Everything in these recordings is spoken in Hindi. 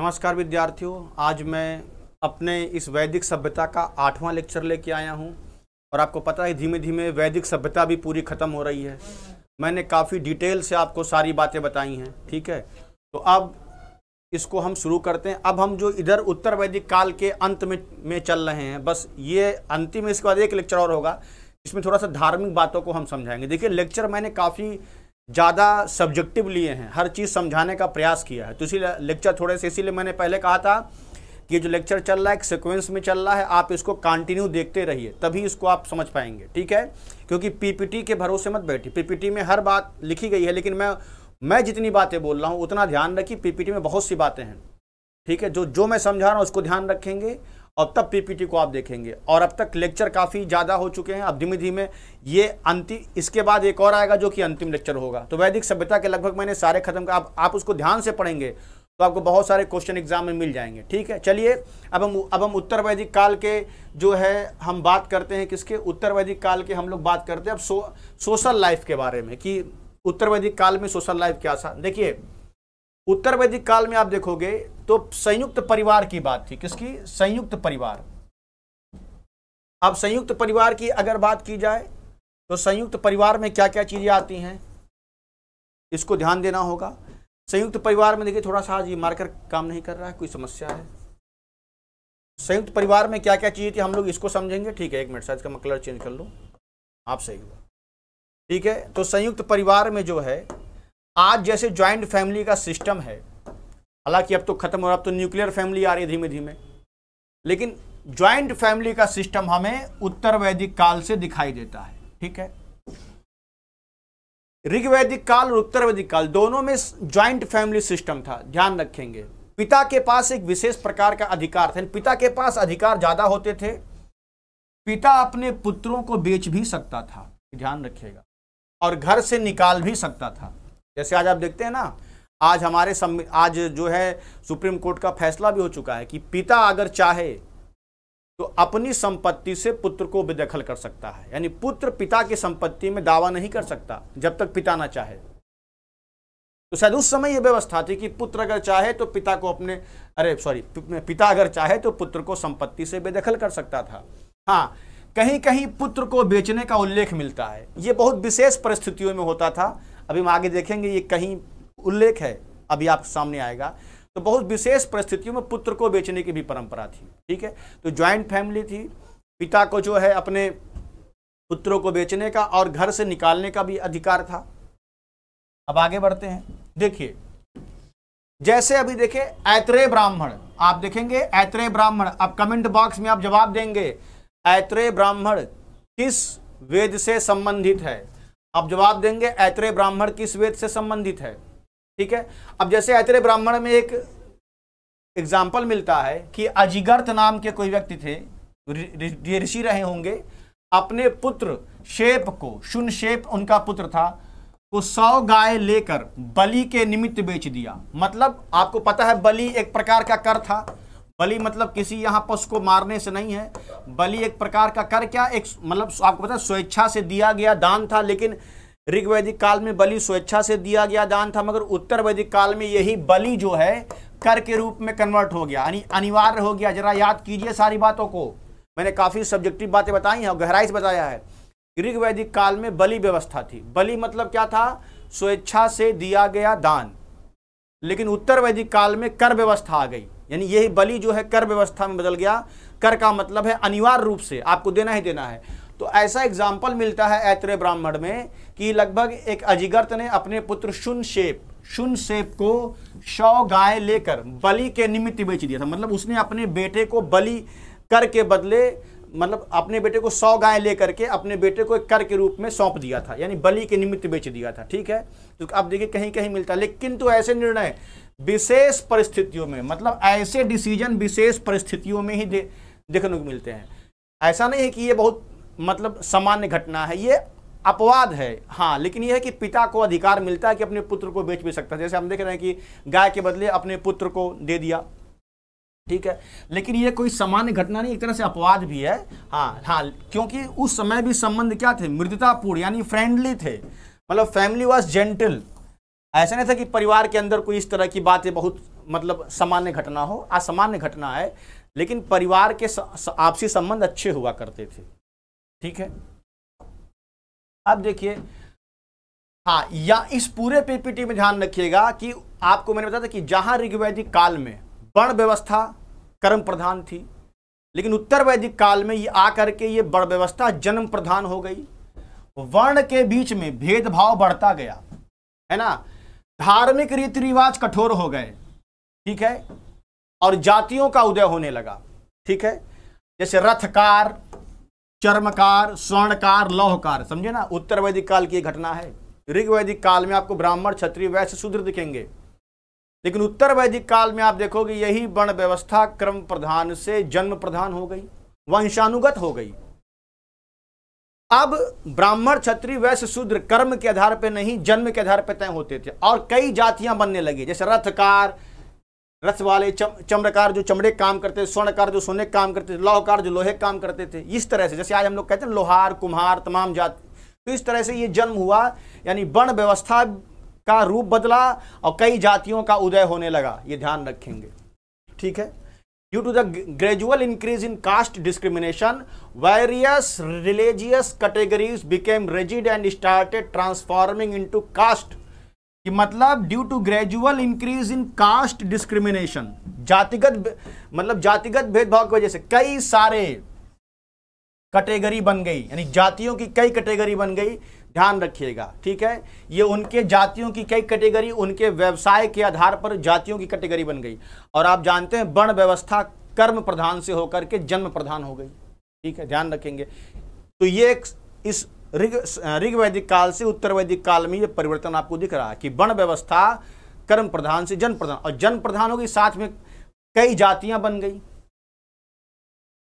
नमस्कार विद्यार्थियों आज मैं अपने इस वैदिक सभ्यता का आठवां लेक्चर लेके आया हूँ और आपको पता है धीमे धीमे वैदिक सभ्यता भी पूरी ख़त्म हो रही है मैंने काफ़ी डिटेल से आपको सारी बातें बताई हैं ठीक है तो अब इसको हम शुरू करते हैं अब हम जो इधर उत्तर वैदिक काल के अंत में में चल रहे हैं बस ये अंतिम इसके बाद एक लेक्चर और होगा इसमें थोड़ा सा धार्मिक बातों को हम समझाएंगे देखिए लेक्चर मैंने काफ़ी ज़्यादा सब्जेक्टिव लिए हैं हर चीज़ समझाने का प्रयास किया है तो इसीलिए लेक्चर थोड़े से इसीलिए मैंने पहले कहा था कि जो लेक्चर चल रहा है एक सिक्वेंस में चल रहा है आप इसको कंटिन्यू देखते रहिए तभी इसको आप समझ पाएंगे ठीक है क्योंकि पीपीटी के भरोसे मत बैठिए पीपीटी में हर बात लिखी गई है लेकिन मैं मैं जितनी बातें बोल रहा हूँ उतना ध्यान रखिए पीपीटी में बहुत सी बातें हैं ठीक है जो जो मैं समझा रहा हूँ उसको ध्यान रखेंगे और तब पीपीटी को आप देखेंगे और अब तक लेक्चर काफ़ी ज़्यादा हो चुके हैं अब धीमे धीमे ये अंतिम इसके बाद एक और आएगा जो कि अंतिम लेक्चर होगा तो वैदिक सभ्यता के लगभग मैंने सारे खत्म कर आप, आप उसको ध्यान से पढ़ेंगे तो आपको बहुत सारे क्वेश्चन एग्जाम में मिल जाएंगे ठीक है चलिए अब हम अब हम उत्तर वैदिक काल के जो है हम बात करते हैं किसके उत्तर वैदिक काल के हम लोग बात करते हैं अब सो, सोशल लाइफ के बारे में कि उत्तर वैदिक काल में सोशल लाइफ क्या था देखिए उत्तर वैदिक काल में आप देखोगे तो संयुक्त परिवार की बात थी किसकी संयुक्त परिवार अब संयुक्त परिवार की अगर बात की जाए तो संयुक्त परिवार में क्या क्या चीज़ें आती हैं इसको ध्यान देना होगा संयुक्त परिवार में देखिए थोड़ा सा आज ये मार्कर काम नहीं कर रहा है कोई समस्या है संयुक्त परिवार में क्या क्या चीज़ें थी हम लोग इसको समझेंगे ठीक है एक मिनट शायद का मैं कलर चेंज कर लूँ आप सही हुआ ठीक है तो संयुक्त परिवार में जो है आज जैसे ज्वाइंट फैमिली का सिस्टम है हालांकि अब तो खत्म हो रहा अब तो न्यूक्लियर फैमिली आ रही है धीमे धीमे लेकिन ज्वाइंट फैमिली का सिस्टम हमें उत्तर वैदिक काल से दिखाई देता है ठीक है ऋग्वैदिक काल और उत्तर वैदिक काल दोनों में ज्वाइंट फैमिली सिस्टम था ध्यान रखेंगे पिता के पास एक विशेष प्रकार का अधिकार था पिता के पास अधिकार ज्यादा होते थे पिता अपने पुत्रों को बेच भी सकता था ध्यान रखिएगा और घर से निकाल भी सकता था जैसे आज आप देखते हैं ना आज हमारे सम, आज जो है सुप्रीम कोर्ट का फैसला भी हो चुका है कि पिता अगर चाहे तो अपनी संपत्ति से पुत्र को बेदखल कर सकता है यानी पुत्र पिता की संपत्ति में दावा नहीं कर सकता जब तक पिता ना चाहे तो शायद उस समय यह व्यवस्था थी कि पुत्र अगर चाहे तो पिता को अपने अरे सॉरी पिता अगर चाहे तो पुत्र को संपत्ति से बेदखल कर सकता था हाँ कहीं कहीं पुत्र को बेचने का उल्लेख मिलता है ये बहुत विशेष परिस्थितियों में होता था अभी हम आगे देखेंगे ये कहीं उल्लेख है अभी आपके सामने आएगा तो बहुत विशेष परिस्थितियों में पुत्र को बेचने की भी परंपरा थी ठीक है तो ज्वाइंट फैमिली थी पिता को जो है अपने पुत्रों को बेचने का और घर से निकालने का भी अधिकार था अब आगे बढ़ते हैं देखिए जैसे अभी देखे ऐतरे ब्राह्मण आप देखेंगे ऐतरे ब्राह्मण अब कमेंट बॉक्स में आप जवाब देंगे ऐतरे ब्राह्मण किस वेद से संबंधित है आप जवाब देंगे ऐतरे ब्राह्मण किस वेद से संबंधित है ठीक है अब जैसे ऐतरे ब्राह्मण में एक एग्जाम्पल मिलता है कि अजिगर्थ नाम के कोई व्यक्ति थे ऋषि रहे होंगे अपने पुत्र शेप को शुन शेप उनका पुत्र था को सौ गाय लेकर बलि के निमित्त बेच दिया मतलब आपको पता है बलि एक प्रकार का कर था बलि मतलब किसी यहाँ पशु को मारने से नहीं है बलि एक प्रकार का कर क्या एक मतलब आपको पता है स्वेच्छा से दिया गया दान था लेकिन ऋग वैदिक काल में बलि स्वेच्छा से दिया गया दान था मगर उत्तर वैदिक काल में यही बलि जो है कर के रूप में कन्वर्ट हो गया अनिवार्य हो गया जरा याद कीजिए सारी बातों को मैंने काफ़ी सब्जेक्टिव बातें बताई हैं और गहराई से बताया है ऋग वैदिक काल में बलि व्यवस्था थी बलि मतलब क्या था स्वेच्छा से दिया गया दान लेकिन उत्तर वैदिक काल में कर व्यवस्था आ गई यानी यही बलि जो है कर व्यवस्था में बदल गया कर का मतलब है अनिवार्य रूप से आपको देना ही देना है तो ऐसा एग्जाम्पल मिलता है ऐत्रे ब्राह्मण में कि लगभग एक अजिगर्त ने अपने पुत्र शुन शेप शुन शेप को सौ गाय लेकर बलि के निमित्त बेच दिया था मतलब उसने अपने बेटे को बलि कर के बदले मतलब अपने बेटे को सौ गाय लेकर के अपने बेटे को एक कर के रूप में सौंप दिया था यानी बलि के निमित्त बेच दिया था ठीक है तो आप देखिए कहीं कहीं मिलता है लेकिन तो ऐसे निर्णय विशेष परिस्थितियों में मतलब ऐसे डिसीजन विशेष परिस्थितियों में ही दे, देखने को मिलते हैं ऐसा नहीं है कि ये बहुत मतलब सामान्य घटना है ये अपवाद है हाँ लेकिन यह है कि पिता को अधिकार मिलता है कि अपने पुत्र को बेच भी सकता है जैसे हम देख रहे हैं कि गाय के बदले अपने पुत्र को दे दिया ठीक है लेकिन ये कोई सामान्य घटना नहीं एक तरह से अपवाद भी है हाँ हाँ क्योंकि उस समय भी संबंध क्या थे मृदतापूर्ण यानी फ्रेंडली थे मतलब फैमिली वॉज जेंटल ऐसा नहीं था कि परिवार के अंदर कोई इस तरह की बातें बहुत मतलब सामान्य घटना हो असामान्य घटना है लेकिन परिवार के आपसी संबंध अच्छे हुआ करते थे ठीक है अब देखिए हाँ या इस पूरे पीपीटी में ध्यान रखिएगा कि आपको मैंने बताया था कि जहां ऋग्वैदिक काल में वर्ण व्यवस्था कर्म प्रधान थी लेकिन उत्तर वैदिक काल में ये आकर के ये वर्ण व्यवस्था जन्म प्रधान हो गई वर्ण के बीच में भेदभाव बढ़ता गया है ना धार्मिक रीति रिवाज कठोर हो गए ठीक है और जातियों का उदय होने लगा ठीक है जैसे रथकार चर्मकार स्वर्णकार लौहकार समझे ना उत्तर वैदिक काल की घटना है ऋग वैदिक काल में आपको ब्राह्मण क्षत्रिय वैश्य शूद्र दिखेंगे लेकिन उत्तर वैदिक काल में आप देखोगे यही वर्ण व्यवस्था क्रम प्रधान से जन्म प्रधान हो गई वंशानुगत हो गई अब ब्राह्मण क्षत्रिय वैश्य शूद्र कर्म के आधार पर नहीं जन्म के आधार पर तय होते थे और कई जातियां बनने लगी जैसे रथकार रस वाले चम, चम्रकार जो चमड़े काम करते थे स्वर्णकार जो सोने काम करते थे लोहकार जो लोहे काम करते थे इस तरह से जैसे आज हम लोग कहते हैं लोहार कुम्हार तमाम जाति तो इस तरह से ये जन्म हुआ यानी वर्ण व्यवस्था का रूप बदला और कई जातियों का उदय होने लगा ये ध्यान रखेंगे ठीक है due to the gradual increase in caste discrimination various religious categories became rigid and started transforming to caste कि मतलब due to gradual increase in caste discrimination जातिगत मतलब जातिगत भेदभाव की वजह से कई सारे कैटेगरी बन गई यानी जातियों की कई कैटेगरी बन गई ध्यान रखिएगा ठीक है ये उनके जातियों की कई कैटेगरी उनके व्यवसाय के आधार पर जातियों की कैटेगरी बन गई और आप जानते हैं वर्ण व्यवस्था कर्म प्रधान से होकर के जन्म प्रधान हो गई ठीक है ध्यान रखेंगे तो ये इस ऋग वैदिक काल से उत्तर वैदिक काल में ये परिवर्तन आपको दिख रहा है कि वर्ण व्यवस्था कर्म प्रधान से जन प्रधान और जन प्रधान हो साथ में कई जातियां बन गई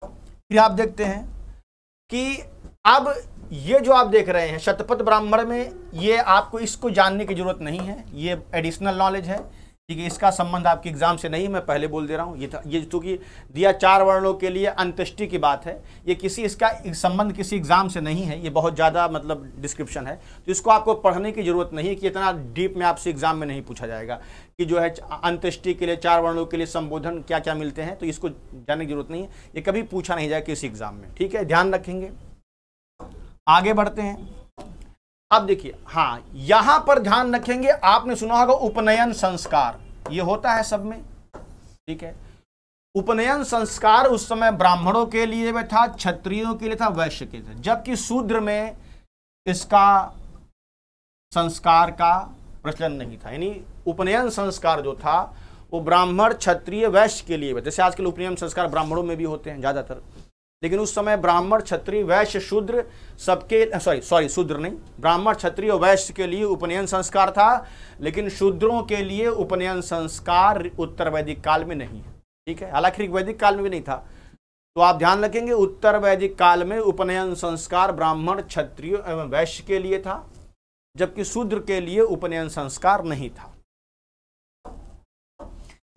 फिर आप देखते हैं कि अब ये जो आप देख रहे हैं शतपथ ब्राह्मण में ये आपको इसको जानने की जरूरत नहीं है ये एडिशनल नॉलेज है ठीक है इसका संबंध आपके एग्जाम से नहीं मैं पहले बोल दे रहा हूँ ये था ये चूँकि दिया चार वर्णों के लिए अंत्येष्टि की बात है ये किसी इसका संबंध किसी एग्जाम से नहीं है ये बहुत ज़्यादा मतलब डिस्क्रिप्शन है तो इसको आपको पढ़ने की जरूरत नहीं है कि इतना डीप में आपसे एग्जाम में नहीं पूछा जाएगा कि जो है अंत्येष्टि के लिए चार वर्णों के लिए संबोधन क्या क्या मिलते हैं तो इसको जानने की जरूरत नहीं है ये कभी पूछा नहीं जाएगा किसी एग्जाम में ठीक है ध्यान रखेंगे आगे बढ़ते हैं आप देखिए हाँ यहां पर ध्यान रखेंगे आपने सुना होगा उपनयन संस्कार ये होता है सब में ठीक है उपनयन संस्कार उस समय ब्राह्मणों के लिए भी था क्षत्रियों के लिए था वैश्य के लिए जबकि शूद्र में इसका संस्कार का प्रचलन नहीं था यानी उपनयन संस्कार जो था वो ब्राह्मण क्षत्रिय वैश्य के लिए जैसे आजकल उपनयन संस्कार ब्राह्मणों में भी होते हैं ज़्यादातर लेकिन उस समय ब्राह्मण क्षत्रिय वैश्य शूद्र सबके सॉरी सॉरी शूद्र नहीं ब्राह्मण क्षत्रिय और वैश्य के लिए उपनयन संस्कार था लेकिन शूद्रों के लिए उपनयन संस्कार उत्तर वैदिक काल में नहीं है ठीक है हालांकि ऋग वैदिक काल में भी नहीं था तो आप ध्यान रखेंगे उत्तर वैदिक काल में उपनयन संस्कार ब्राह्मण क्षत्रिय एवं वैश्य के लिए था जबकि शूद्र के लिए उपनयन संस्कार नहीं था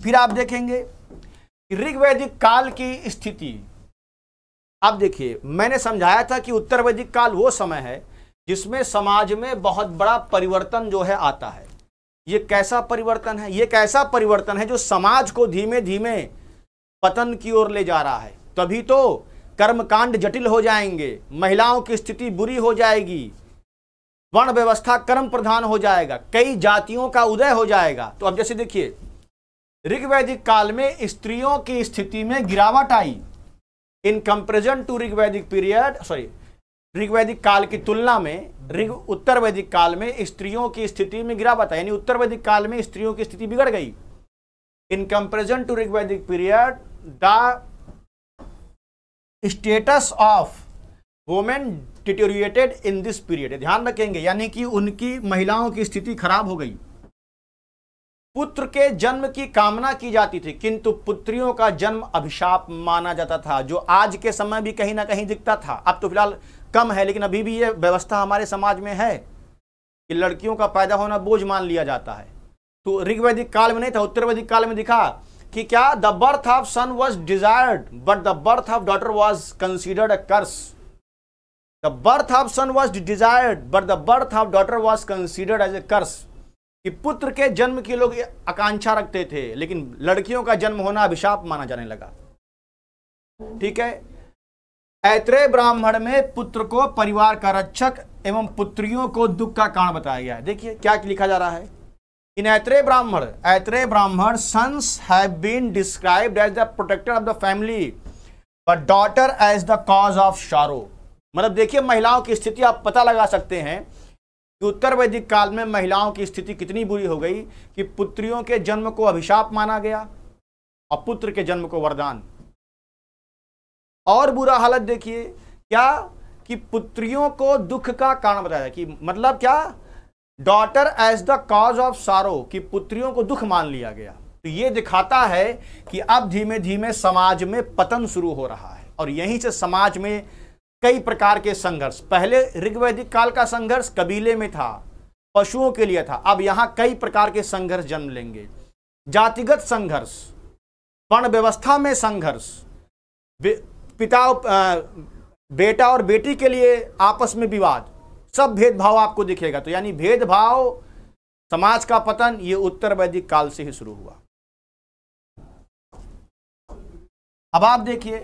फिर आप देखेंगे ऋग्वैदिक काल की स्थिति अब देखिए मैंने समझाया था कि उत्तर वैदिक काल वो समय है जिसमें समाज में बहुत बड़ा परिवर्तन जो है आता है ये कैसा परिवर्तन है ये कैसा परिवर्तन है जो समाज को धीमे धीमे पतन की ओर ले जा रहा है तभी तो कर्मकांड जटिल हो जाएंगे महिलाओं की स्थिति बुरी हो जाएगी वर्ण व्यवस्था कर्म प्रधान हो जाएगा कई जातियों का उदय हो जाएगा तो अब जैसे देखिए ऋग्वैदिक काल में स्त्रियों की स्थिति में गिरावट आई in comparison to Rigvedic period sorry ऋग्वैदिक काल की तुलना में ऋग उत्तर वैदिक काल में स्त्रियों की स्थिति में गिरावट है यानी उत्तर वैदिक काल में स्त्रियों की स्थिति बिगड़ गई in comparison to Rigvedic period the status of women deteriorated in this period ध्यान रखेंगे यानी कि उनकी महिलाओं की स्थिति खराब हो गई पुत्र के जन्म की कामना की जाती थी किंतु पुत्रियों का जन्म अभिशाप माना जाता था जो आज के समय भी कहीं ना कहीं दिखता था अब तो फिलहाल कम है लेकिन अभी भी ये व्यवस्था हमारे समाज में है कि लड़कियों का पैदा होना बोझ मान लिया जाता है तो ऋग्वैदिक काल में नहीं था उत्तर वैदिक काल में दिखा कि क्या the birth of son was desired but the birth of daughter was considered a curse the birth of son was desired but the birth of daughter was considered as a curse कि पुत्र के जन्म की लोग आकांक्षा रखते थे लेकिन लड़कियों का जन्म होना अभिशाप माना जाने लगा ठीक है ऐत्रेय ब्राह्मण में पुत्र को परिवार का रक्षक एवं पुत्रियों को दुख का कारण बताया गया है देखिए क्या लिखा जा रहा है इन Aitareya Brahmana Aitareya Brahmana sons have been described as the protector of the family but daughter as the cause of sorrow मतलब देखिए महिलाओं की स्थिति आप पता लगा सकते हैं उत्तर वैदिक काल में महिलाओं की स्थिति कितनी बुरी हो गई कि पुत्रियों के जन्म को अभिशाप माना गया और पुत्र के जन्म को वरदान और बुरा हालत देखिए क्या कि पुत्रियों को दुख का कारण बताया कि मतलब क्या daughter as the cause of sorrow कि पुत्रियों को दुख मान लिया गया तो ये दिखाता है कि अब धीमे धीमे समाज में पतन शुरू हो रहा है और यहीं से समाज में कई प्रकार के संघर्ष पहले ऋग्वैदिक काल का संघर्ष कबीले में था पशुओं के लिए था अब यहां कई प्रकार के संघर्ष जन्म लेंगे जातिगत संघर्ष वर्ण व्यवस्था में संघर्ष पिता बेटा और बेटी के लिए आपस में विवाद सब भेदभाव आपको दिखेगा तो यानी भेदभाव समाज का पतन ये उत्तर वैदिक काल से ही शुरू हुआ अब आप देखिए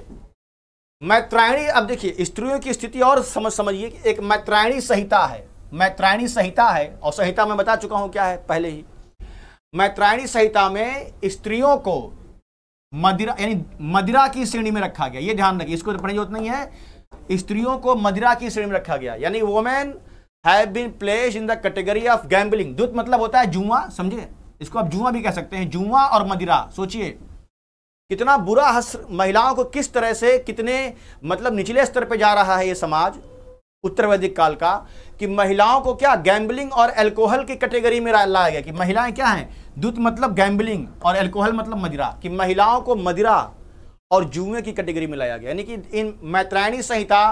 मैत्रायणी अब देखिए स्त्रियों की स्थिति और समझ समझिए कि एक मैत्रायणी संहिता है मैत्रायणी संहिता है और संहिता में बता चुका हूं क्या है पहले ही मैत्रायणी संहिता में स्त्रियों को मदिरा यानी मदिरा की श्रेणी में रखा गया ये ध्यान रखिए इसको तो पढ़ने जरूरत नहीं है स्त्रियों को मदिरा की श्रेणी में रखा गया यानी women have been place in the category of gambling दूत मतलब होता है जुआ समझे इसको आप जुआ भी कह सकते हैं जुआ और मदिरा सोचिए कितना बुरा हस्त महिलाओं को किस तरह से कितने मतलब निचले स्तर पर जा रहा है ये समाज उत्तर वैदिक काल का कि महिलाओं को क्या गैम्बलिंग और एल्कोहल की कैटेगरी में लाया गया कि महिलाएं क्या हैं दूत मतलब गैम्बलिंग और एल्कोहल मतलब मदिरा कि महिलाओं को मदिरा और जुए की कैटेगरी में लाया गया यानी कि in Maitrayani Samhita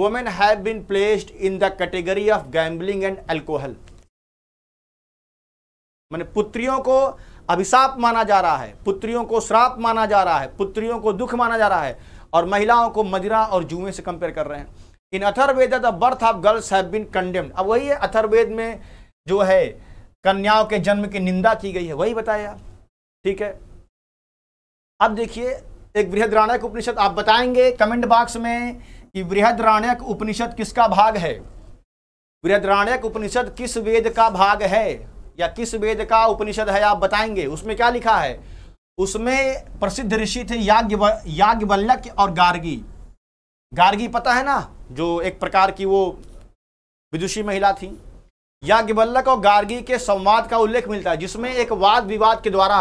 women have been placed in the category of gambling and alcohol मैंने पुत्रियों को अभिशाप माना जा रहा है पुत्रियों को श्राप माना जा रहा है पुत्रियों को दुख माना जा रहा है और महिलाओं को मदिरा और जुए से कंपेयर कर रहे हैं in Atharvaveda the birth of girls have been condemned अब वही है अथर्वेद में जो है कन्याओं के जन्म की निंदा की गई है वही बताया ठीक है अब देखिए एक राणक उपनिषद आप बताएंगे कमेंट बॉक्स में कि राणक उपनिषद किसका भाग है राणक उपनिषद किस वेद का भाग है या किस वेद का उपनिषद है आप बताएंगे उसमें क्या लिखा है उसमें प्रसिद्ध ऋषि थे याज्ञ याज्ञवल्लक और गार्गी गार्गी पता है ना जो एक प्रकार की वो विदुषी महिला थी याज्ञवल्लक और गार्गी के संवाद का उल्लेख मिलता है जिसमें एक वाद विवाद के द्वारा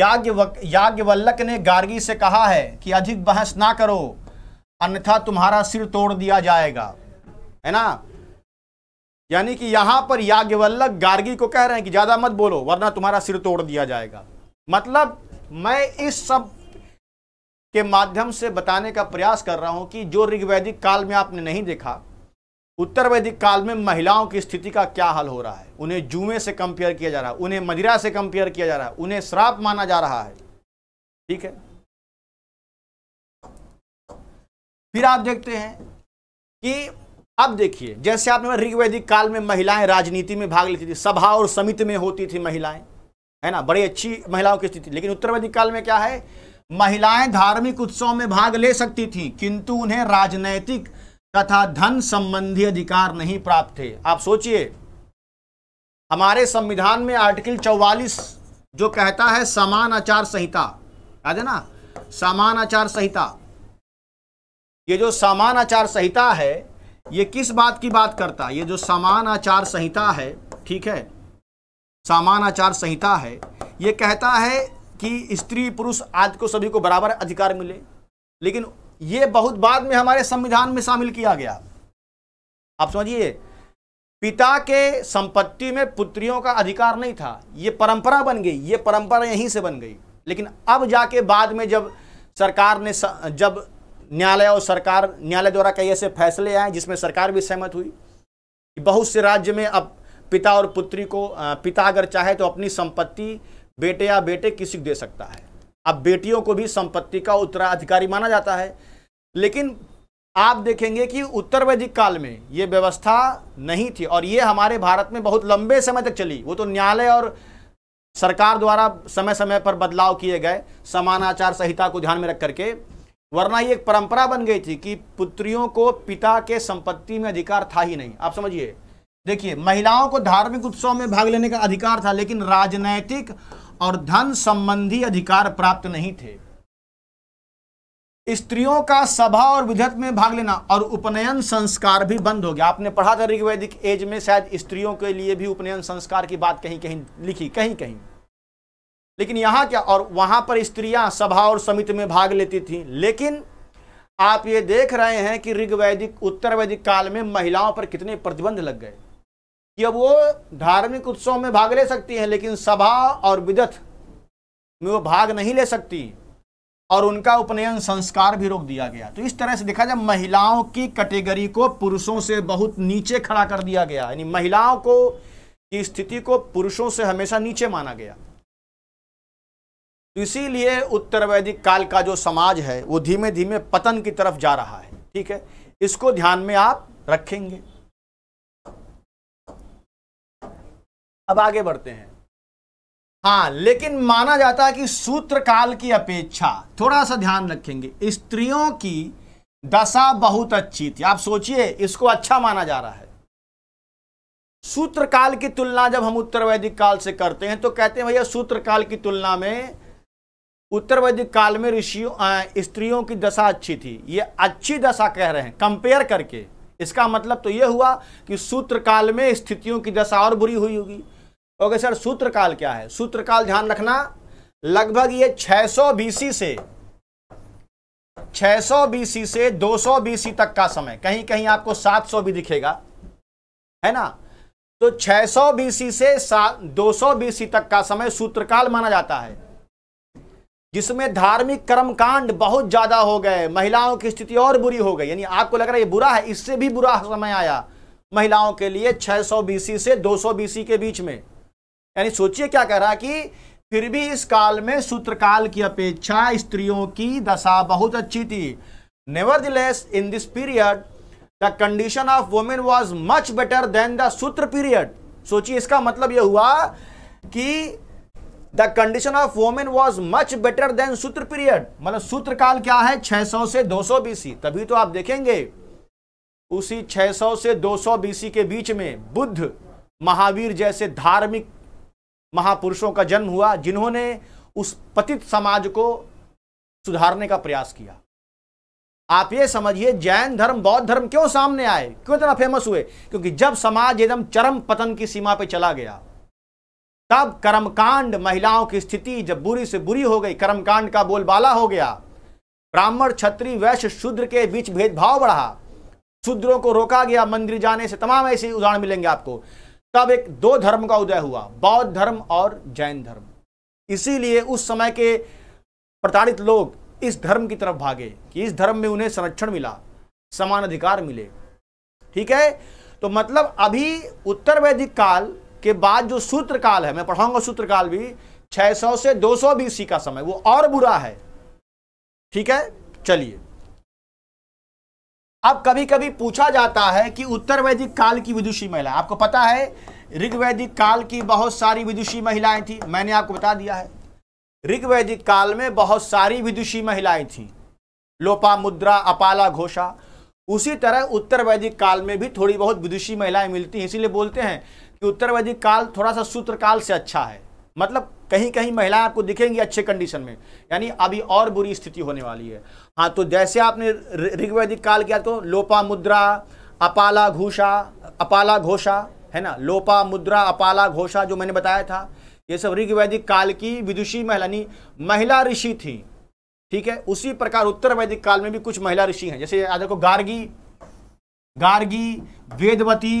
याज्ञ याज्ञवल्लक ने गार्गी से कहा है कि अधिक बहस ना करो अन्यथा तुम्हारा सिर तोड़ दिया जाएगा है ना यानी कि यहां पर याज्ञवल्लभ गार्गी को कह रहे हैं कि ज्यादा मत बोलो वरना तुम्हारा सिर तोड़ दिया जाएगा मतलब मैं इस सब के माध्यम से बताने का प्रयास कर रहा हूं कि जो ऋग्वैदिक काल में आपने नहीं देखा उत्तर वैदिक काल में महिलाओं की स्थिति का क्या हल हो रहा है उन्हें जुए से कंपेयर किया जा रहा है उन्हें मदिरा से कंपेयर किया जा रहा है उन्हें श्राप माना जा रहा है ठीक है फिर आप देखते हैं कि अब देखिए जैसे आपने ऋग्वैदिक काल में महिलाएं राजनीति में भाग लेती थी सभा और समिति में होती थी महिलाएं है ना बड़ी अच्छी महिलाओं की स्थिति लेकिन उत्तर वैदिक काल में क्या है महिलाएं धार्मिक उत्सव में भाग ले सकती थी किंतु उन्हें राजनैतिक तथा धन संबंधी अधिकार नहीं प्राप्त थे आप सोचिए हमारे संविधान में आर्टिकल 44 जो कहता है समान आचार संहिता याद है ना समान आचार संहिता ये जो समान आचार संहिता है ये किस बात की बात करता है ये जो समान आचार संहिता है ठीक है समान आचार संहिता है ये कहता है कि स्त्री पुरुष आदि को सभी को बराबर अधिकार मिले लेकिन ये बहुत बाद में हमारे संविधान में शामिल किया गया आप समझिए पिता के संपत्ति में पुत्रियों का अधिकार नहीं था ये परंपरा बन गई ये परंपरा यहीं से बन गई लेकिन अब जाके बाद में जब सरकार ने जब न्यायालय और सरकार न्यायालय द्वारा कई ऐसे फैसले आए जिसमें सरकार भी सहमत हुई बहुत से राज्य में अब पिता और पुत्री को पिता अगर चाहे तो अपनी संपत्ति बेटे या बेटे किसी को दे सकता है अब बेटियों को भी संपत्ति का उत्तराधिकारी माना जाता है लेकिन आप देखेंगे कि उत्तर वैदिक काल में ये व्यवस्था नहीं थी और ये हमारे भारत में बहुत लंबे समय तक चली वो तो न्यायालय और सरकार द्वारा समय समय पर बदलाव किए गए समानाचार संहिता को ध्यान में रख करके वरना ये एक परंपरा बन गई थी कि पुत्रियों को पिता के संपत्ति में अधिकार था ही नहीं आप समझिए देखिए महिलाओं को धार्मिक उत्सव में भाग लेने का अधिकार था लेकिन राजनैतिक और धन संबंधी अधिकार प्राप्त नहीं थे स्त्रियों का सभा और विधत में भाग लेना और उपनयन संस्कार भी बंद हो गया आपने पढ़ा था ऋग्वैदिक एज में शायद स्त्रियों के लिए भी उपनयन संस्कार की बात कहीं कहीं लिखी कहीं कहीं लेकिन यहाँ क्या और वहाँ पर स्त्रियाँ सभा और समिति में भाग लेती थीं लेकिन आप ये देख रहे हैं कि ऋग्वैदिक उत्तर वैदिक काल में महिलाओं पर कितने प्रतिबंध लग गए कि अब वो धार्मिक उत्सव में भाग ले सकती हैं लेकिन सभा और विदत में वो भाग नहीं ले सकती और उनका उपनयन संस्कार भी रोक दिया गया तो इस तरह से देखा जाए महिलाओं की कैटेगरी को पुरुषों से बहुत नीचे खड़ा कर दिया गया यानी महिलाओं को की स्थिति को पुरुषों से हमेशा नीचे माना गया तो इसीलिए उत्तर वैदिक काल का जो समाज है वो धीमे धीमे पतन की तरफ जा रहा है ठीक है इसको ध्यान में आप रखेंगे अब आगे बढ़ते हैं हाँ लेकिन माना जाता है कि सूत्र काल की अपेक्षा थोड़ा सा ध्यान रखेंगे स्त्रियों की दशा बहुत अच्छी थी आप सोचिए इसको अच्छा माना जा रहा है सूत्र काल की तुलना जब हम उत्तर वैदिक काल से करते हैं तो कहते हैं भैया सूत्र काल की तुलना में उत्तर वैदिक काल में ऋषियों स्त्रियों की दशा अच्छी थी ये अच्छी दशा कह रहे हैं कंपेयर करके इसका मतलब तो यह हुआ कि सूत्र काल में स्थितियों की दशा और बुरी हुई होगी ओके सर सूत्र काल क्या है सूत्र काल ध्यान रखना लगभग ये 600 बीसी से 600 बीसी से 200 बीसी तक का समय कहीं कहीं आपको 700 भी दिखेगा है ना तो 600 बीसी से 200 बीसी तक का समय सूत्रकाल माना जाता है जिसमें धार्मिक कर्मकांड बहुत ज्यादा हो गए महिलाओं की स्थिति और बुरी हो गई यानी आपको लग रहा है ये बुरा है इससे भी बुरा समय आया महिलाओं के लिए 600 बीसी से 200 बीसी के बीच में यानी सोचिए क्या कह रहा कि फिर भी इस काल में सूत्रकाल की अपेक्षा स्त्रियों की दशा बहुत अच्छी थी nevertheless in this period the condition of women was much better than the Sutra period सोचिए इसका मतलब यह हुआ कि the condition of women was much better than Sutra period मतलब सूत्र काल क्या है 600 से 200 बीसी तभी तो आप देखेंगे उसी 600 से 200 बीसी के बीच में बुद्ध महावीर जैसे धार्मिक महापुरुषों का जन्म हुआ जिन्होंने उस पतित समाज को सुधारने का प्रयास किया आप ये समझिए जैन धर्म बौद्ध धर्म क्यों सामने आए क्यों इतना फेमस हुए क्योंकि जब समाज एकदम चरम पतन की सीमा पर चला गया तब कर्मकांड महिलाओं की स्थिति जब बुरी से बुरी हो गई कर्मकांड का बोलबाला हो गया ब्राह्मण छत्री वैश्य शूद्र के बीच भेदभाव बढ़ा शूद्रों को रोका गया मंदिर जाने से तमाम ऐसे उदाहरण मिलेंगे आपको तब एक दो धर्म का उदय हुआ बौद्ध धर्म और जैन धर्म इसीलिए उस समय के प्रताड़ित लोग इस धर्म की तरफ भागे कि इस धर्म में उन्हें संरक्षण मिला समान अधिकार मिले ठीक है तो मतलब अभी उत्तर वैदिक काल के बाद जो सूत्रकाल है मैं पढ़ाऊंगा सूत्रकाल भी 600 से 200 बीसी का समय वो और बुरा है ठीक है चलिए अब कभी कभी पूछा जाता है कि उत्तर वैदिक काल की विदुषी महिला आपको पता है ऋग्वैदिक काल की बहुत सारी विदुषी महिलाएं थी मैंने आपको बता दिया है ऋग्वैदिक काल में बहुत सारी विदुषी महिलाएं थी लोपा मुद्रा अपाला घोषा उसी तरह उत्तर वैदिक काल में भी थोड़ी बहुत विदुषी महिलाएं मिलती हैं इसीलिए बोलते हैं उत्तर वैदिक काल थोड़ा सा सूत्र काल से अच्छा है मतलब कहीं कहीं महिलाएं आपको दिखेंगी अच्छे कंडीशन में यानी अभी और बुरी स्थिति होने वाली है हाँ तो जैसे आपने ऋग्वैदिक काल किया तो लोपा मुद्रा अपाला घोषा अपाला घोषा है ना लोपा मुद्रा अपाला घोषा जो मैंने बताया था ये सब ऋग्वैदिक काल की विदुषी महिला महिला ऋषि थी ठीक है उसी प्रकार उत्तर वैदिक काल में भी कुछ महिला ऋषि हैं जैसे याद रखो गार्गी गार्गी वेदवती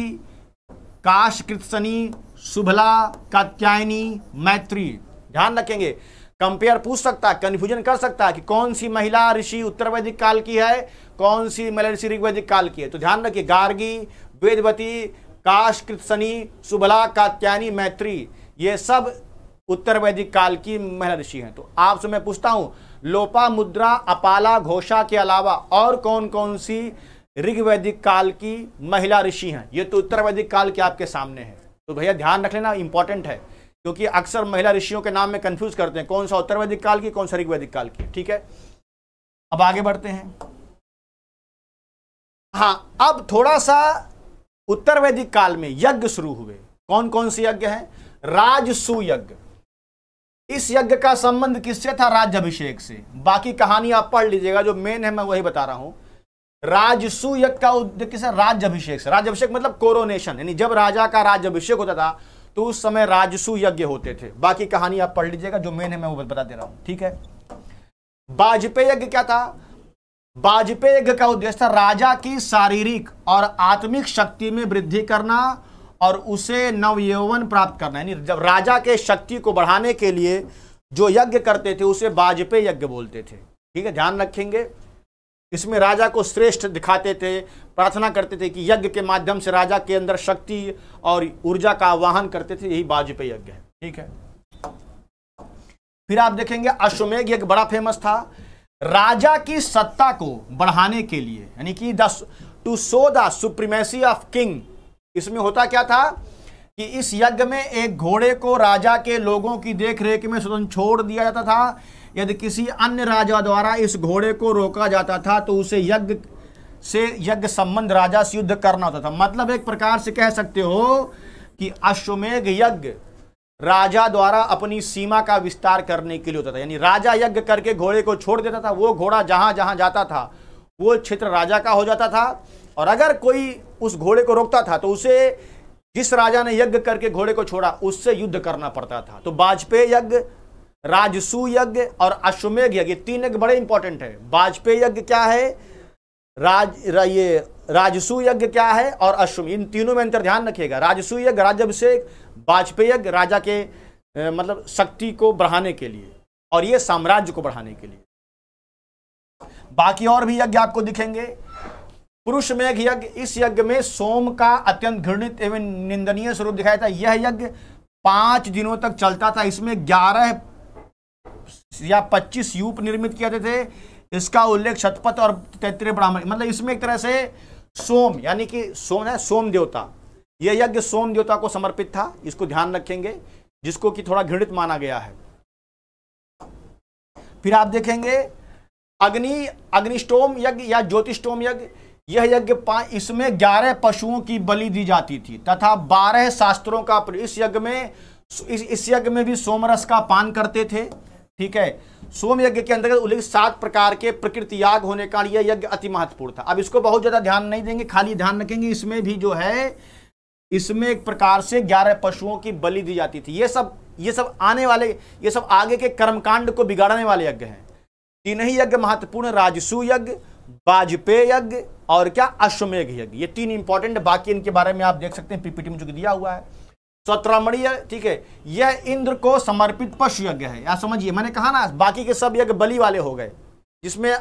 काश कृतसनी सुभला कात्यायनी मैत्री ध्यान रखेंगे कंपेयर पूछ सकता है कन्फ्यूजन कर सकता है कि कौन सी महिला ऋषि उत्तर वैदिक काल की है कौन सी महिला ऋषि ऋग्वैदिक काल की है तो ध्यान रखिए गार्गी वेदवती काश कृतसनी सुभला कात्यायनी मैत्री ये सब उत्तर वैदिक काल की महिला ऋषि हैं तो आपसे मैं पूछता हूँ लोपा मुद्रा अपाला घोषा के अलावा और कौन कौन सी ऋग्वैदिक काल की महिला ऋषि हैं ये तो उत्तर वैदिक काल के आपके सामने है तो भैया ध्यान रख लेना इंपॉर्टेंट है क्योंकि अक्सर महिला ऋषियों के नाम में कंफ्यूज करते हैं कौन सा उत्तर वैदिक काल की कौन सा ऋग्वैदिक काल की ठीक है अब आगे बढ़ते हैं हाँ अब थोड़ा सा उत्तर वैदिक काल में यज्ञ शुरू हुए कौन कौन से यज्ञ हैं राजसु यज्ञ इस यज्ञ का संबंध किससे था राज्य अभिषेक से बाकी कहानी आप पढ़ लीजिएगा जो मेन है मैं वही बता रहा हूं राजसूयक का किससे राज्य अभिषेक से राज्यभिषेक मतलब कोरोनेशन यानी जब राजा का राज्य अभिषेक होता था तो उस समय राजसू यज्ञ होते थे बाकी कहानी आप पढ़ लीजिएगा जो मेन है मैं वो बता दे रहा हूं ठीक है बाजपेय यज्ञ क्या था बाजपेय यज्ञ का उद्देश्य था राजा की शारीरिक और आत्मिक शक्ति में वृद्धि करना और उसे नवयौवन प्राप्त करना यानी जब राजा के शक्ति को बढ़ाने के लिए जो यज्ञ करते थे उसे बाजपेय यज्ञ बोलते थे ठीक है ध्यान रखेंगे इसमें राजा को श्रेष्ठ दिखाते थे प्रार्थना करते थे कि यज्ञ के माध्यम से राजा के अंदर शक्ति और ऊर्जा का आवाहन करते थे यही वाजपेयी यज्ञ है ठीक है फिर आप देखेंगे अश्वमेघ यज्ञ बड़ा फेमस था राजा की सत्ता को बढ़ाने के लिए यानी कि the to show the supremacy of king इसमें होता क्या था कि इस यज्ञ में एक घोड़े को राजा के लोगों की देखरेख में स्वतंत्र छोड़ दिया जाता था यदि किसी अन्य राजा द्वारा इस घोड़े को रोका जाता था तो उसे यज्ञ से यज्ञ संबंध राजा से युद्ध करना होता था मतलब एक प्रकार से कह सकते हो कि अश्वमेघ यज्ञ राजा द्वारा अपनी सीमा का विस्तार करने के लिए होता था यानी राजा यज्ञ करके घोड़े को छोड़ देता था वो घोड़ा जहां जहां जाता था वो क्षेत्र राजा का हो जाता था और अगर कोई उस घोड़े को रोकता था तो उसे जिस राजा ने यज्ञ करके घोड़े को छोड़ा उससे युद्ध करना पड़ता था तो वाजपेयी यज्ञ राजसु यज्ञ और अश्वमेघ यज्ञ तीन यज्ञ बड़े इंपॉर्टेंट है वाजपेयी यज्ञ क्या है राज रा, ये राजसु यज्ञ क्या है और अश्व इन तीनों में अंतर ध्यान रखिएगा राजसु यज्ञ राज्यभिषेक वाजपेयी यज्ञ राजा के ए, मतलब शक्ति को बढ़ाने के लिए और ये साम्राज्य को बढ़ाने के लिए बाकी और भी यज्ञ आपको दिखेंगे पुरुष मेघ यज्ञ इस यज्ञ में सोम का अत्यंत घृणित एवं निंदनीय स्वरूप दिखाया था यह यज्ञ पांच दिनों तक चलता था इसमें ग्यारह या 25 यूप निर्मित किए थे, थे इसका उल्लेख शतपथ और तैतृय ब्राह्मण मतलब इसमें एक तरह से सोम यानी कि सोम है सोम देवता यह यज्ञ सोम देवता को समर्पित था इसको ध्यान रखेंगे जिसको कि थोड़ा घृणित माना गया है फिर आप देखेंगे अग्नि अग्निष्टोम यज्ञ या ज्योतिषोम यज्ञ यह यज्ञ पांच इसमें ग्यारह पशुओं की बलि दी जाती थी तथा बारह शास्त्रों का इस यज्ञ में इस यज्ञ में भी सोमरस का पान करते थे ठीक है सोम यज्ञ के अंतर्गत उल्लेख सात प्रकार के प्रकृति याग होने का यह यज्ञ अति महत्वपूर्ण था अब इसको बहुत ज़्यादा ध्यान नहीं देंगे खाली ध्यान रखेंगे इसमें भी जो है इसमें एक प्रकार से ग्यारह पशुओं की बलि दी जाती थी ये सब ये सब आने वाले ये सब आगे के कर्मकांड को बिगाड़ने वाले यज्ञ हैं तीन ही यज्ञ महत्वपूर्ण राजसु यज्ञ वाजपेय यज्ञ और क्या अश्वमेघ यज्ञ ये तीन इंपॉर्टेंट बाकी इनके बारे में आप देख सकते हैं पीपीटी में जो दिया हुआ है स्वत्रामणीय ठीक है यह इंद्र को समर्पित पशु यज्ञ है या समझिए मैंने कहा ना बाकी के सब यज्ञ बलि वाले हो गए जिसमें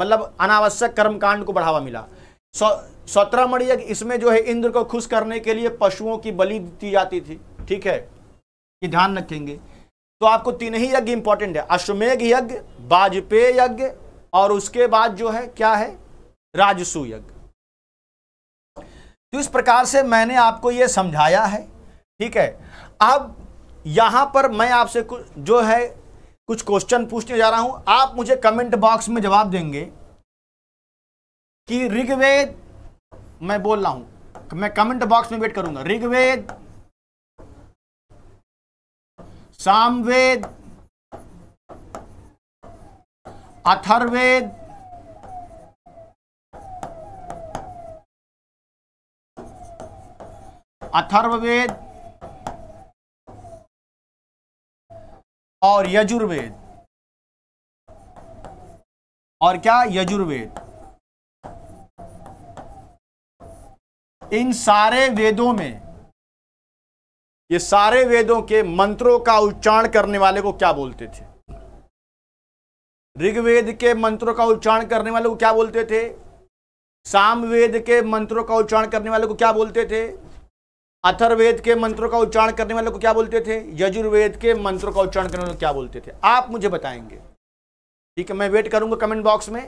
मतलब अनावश्यक कर्मकांड को बढ़ावा मिला स्वत्रामणीय यज्ञ इसमें जो है इंद्र को खुश करने के लिए पशुओं की बलि दी जाती थी ठीक है ये ध्यान रखेंगे तो आपको तीन ही यज्ञ इंपॉर्टेंट है अश्वमेघ यज्ञ वाजपेय यज्ञ और उसके बाद जो है क्या है राजसू यज्ञ तो इस प्रकार से मैंने आपको यह समझाया है ठीक है अब यहां पर मैं आपसे कुछ जो है कुछ क्वेश्चन पूछने जा रहा हूं आप मुझे कमेंट बॉक्स में जवाब देंगे कि ऋग्वेद मैं बोल रहा हूं मैं कमेंट बॉक्स में वेट करूंगा ऋग्वेद सामवेद अथर्वेद अथर्ववेद और यजुर्वेद और क्या यजुर्वेद इन सारे वेदों में ये सारे वेदों के मंत्रों का उच्चारण करने वाले को क्या बोलते थे ऋग्वेद के मंत्रों का उच्चारण करने वाले को क्या बोलते थे सामवेद के मंत्रों का उच्चारण करने वाले को क्या बोलते थे अथर्वेद के मंत्रों का उच्चारण करने वालों को क्या बोलते थे यजुर्वेद के मंत्रों का उच्चारण करने वालों को क्या बोलते थे आप मुझे बताएंगे ठीक है मैं वेट करूंगा कमेंट बॉक्स में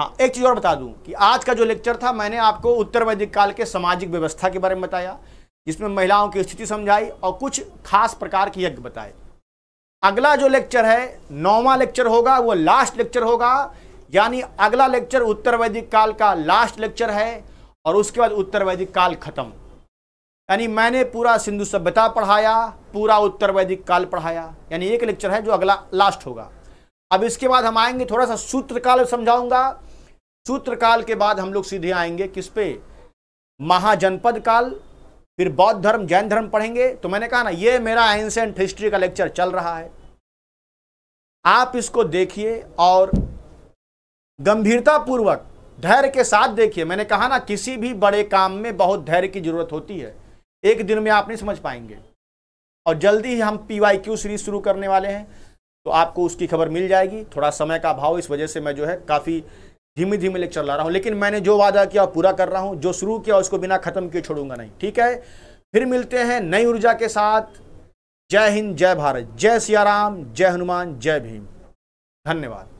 हाँ एक चीज़ और बता दूं कि आज का जो लेक्चर था मैंने आपको उत्तर वैदिक काल के सामाजिक व्यवस्था के बारे में बताया जिसमें महिलाओं की स्थिति समझाई और कुछ खास प्रकार के यज्ञ बताए अगला जो लेक्चर है नौवा लेक्चर होगा वो लास्ट लेक्चर होगा यानी अगला लेक्चर उत्तर वैदिक काल का लास्ट लेक्चर है और उसके बाद उत्तर वैदिक काल खत्म यानी मैंने पूरा सिंधु सभ्यता पढ़ाया पूरा उत्तर वैदिक काल पढ़ाया यानी एक लेक्चर है जो अगला लास्ट होगा अब इसके बाद हम आएंगे थोड़ा सा सूत्रकाल समझाऊंगा सूत्रकाल के बाद हम लोग सीधे आएंगे किस पे महाजनपद काल फिर बौद्ध धर्म जैन धर्म पढ़ेंगे तो मैंने कहा ना ये मेरा एंसेंट हिस्ट्री का लेक्चर चल रहा है आप इसको देखिए और गंभीरतापूर्वक धैर्य के साथ देखिए मैंने कहा ना किसी भी बड़े काम में बहुत धैर्य की जरूरत होती है एक दिन में आप नहीं समझ पाएंगे और जल्दी ही हम पी वाई क्यू सीरीज शुरू करने वाले हैं तो आपको उसकी खबर मिल जाएगी थोड़ा समय का अभाव इस वजह से मैं जो है काफ़ी धीमे धीमे लेक्चर ला रहा हूँ लेकिन मैंने जो वादा किया पूरा कर रहा हूँ जो शुरू किया उसको बिना खत्म किए छोड़ूंगा नहीं ठीक है फिर मिलते हैं नई ऊर्जा के साथ जय हिंद जय भारत जय सियाराम जय हनुमान जय भीम धन्यवाद